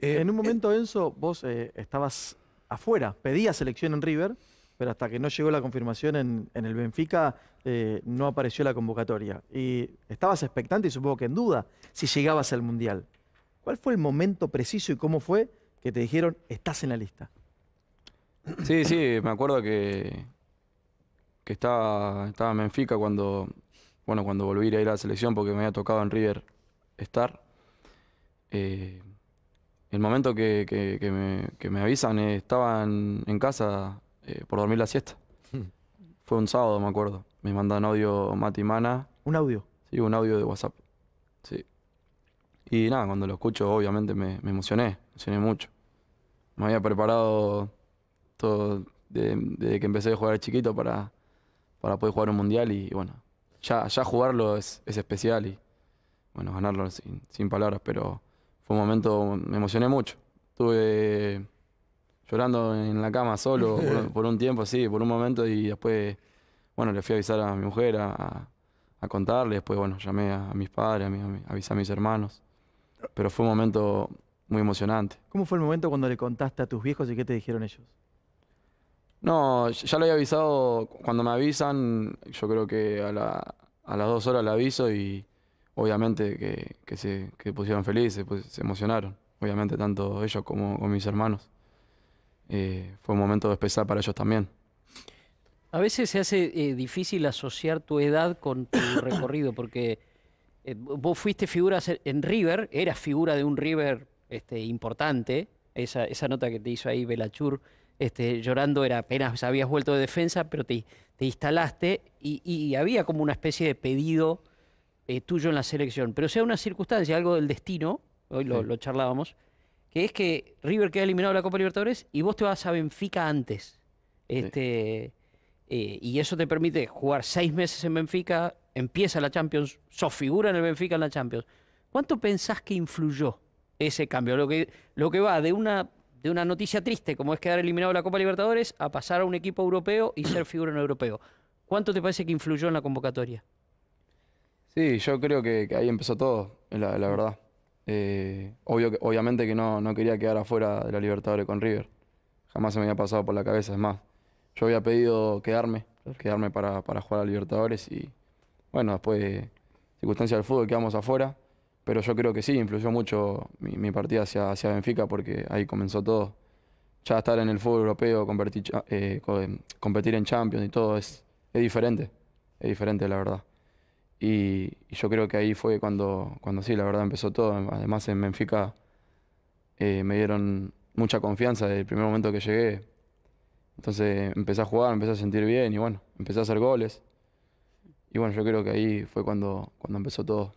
Eh, en un eh, momento, Enzo, vos eh, estabas afuera, pedías selección en River, pero hasta que no llegó la confirmación en, el Benfica, no apareció la convocatoria. Y estabas expectante y supongo que en duda si llegabas al Mundial. ¿Cuál fue el momento preciso y cómo fue que te dijeron, estás en la lista? Sí, sí, me acuerdo que, que estaba, estaba en Benfica cuando, bueno, cuando volví a ir a la selección porque me había tocado en River estar el momento que, me, avisan, eh, estaban en, casa eh, por dormir la siesta. Hmm. Fue un sábado, me acuerdo. Me mandan audio matimana. Mana. ¿Un audio? Sí, un audio de WhatsApp. Y nada, cuando lo escucho, obviamente me, me emocioné, emocioné mucho. Me había preparado todo desde, que empecé a jugar chiquito para, poder jugar un mundial y, bueno, ya, jugarlo es, especial y bueno, ganarlo sin palabras, pero fue un momento, me emocioné mucho. Estuve llorando en la cama solo por, un tiempo, así, por un momento y después, bueno, le fui a avisar a mi mujer, a, contarle, después, bueno, llamé a, mis padres, a, avisar a, mis hermanos, pero fue un momento muy emocionante. ¿Cómo fue el momento cuando le contaste a tus viejos y qué te dijeron ellos? No, ya lo había avisado, cuando me avisan, yo creo que a, a las dos horas le aviso y obviamente que, se pusieron felices, pues, se emocionaron, obviamente tanto ellos como, mis hermanos. Eh, fue un momento especial para ellos también. A veces se hace eh, difícil asociar tu edad con tu recorrido, porque eh, vos fuiste figura en River, eras figura de un River este, importante, esa, nota que te hizo ahí Belachur, este, llorando era apenas habías vuelto de defensa, pero te, instalaste y había como una especie de pedido eh, tuyo en la selección, pero sea una circunstancia, algo del destino, hoy lo, charlábamos, que es que River queda eliminado de la Copa Libertadores y vos te vas a Benfica antes. Este, eh, y eso te permite jugar seis meses en Benfica, empieza la Champions, sos figura en el Benfica en la Champions. ¿Cuánto pensás que influyó ese cambio? Lo que, lo va de una, de una noticia triste, como es quedar eliminado de la Copa Libertadores, a pasar a un equipo europeo y ser figura en el europeo. ¿Cuánto te parece que influyó en la convocatoria? Sí, yo creo que, ahí empezó todo, la, la mm. verdad. Eh, obvio obviamente que no, quería quedar afuera de la Libertadores con River. Jamás se me había pasado por la cabeza, es más. Yo había pedido quedarme, quedarme para, jugar a Libertadores y bueno, después de circunstancias del fútbol quedamos afuera. Pero yo creo que sí, influyó mucho mi, partida hacia, hacia Benfica porque ahí comenzó todo. Ya estar en el fútbol europeo, competir, eh, competir en Champions y todo es, es diferente. Es diferente, la verdad. Y, yo creo que ahí fue cuando, cuando sí, la verdad empezó todo. Además en Benfica eh, me dieron mucha confianza desde el primer momento que llegué. Entonces empecé a jugar, empecé a sentir bien y bueno, empecé a hacer goles. Y bueno, yo creo que ahí fue cuando, cuando empezó todo.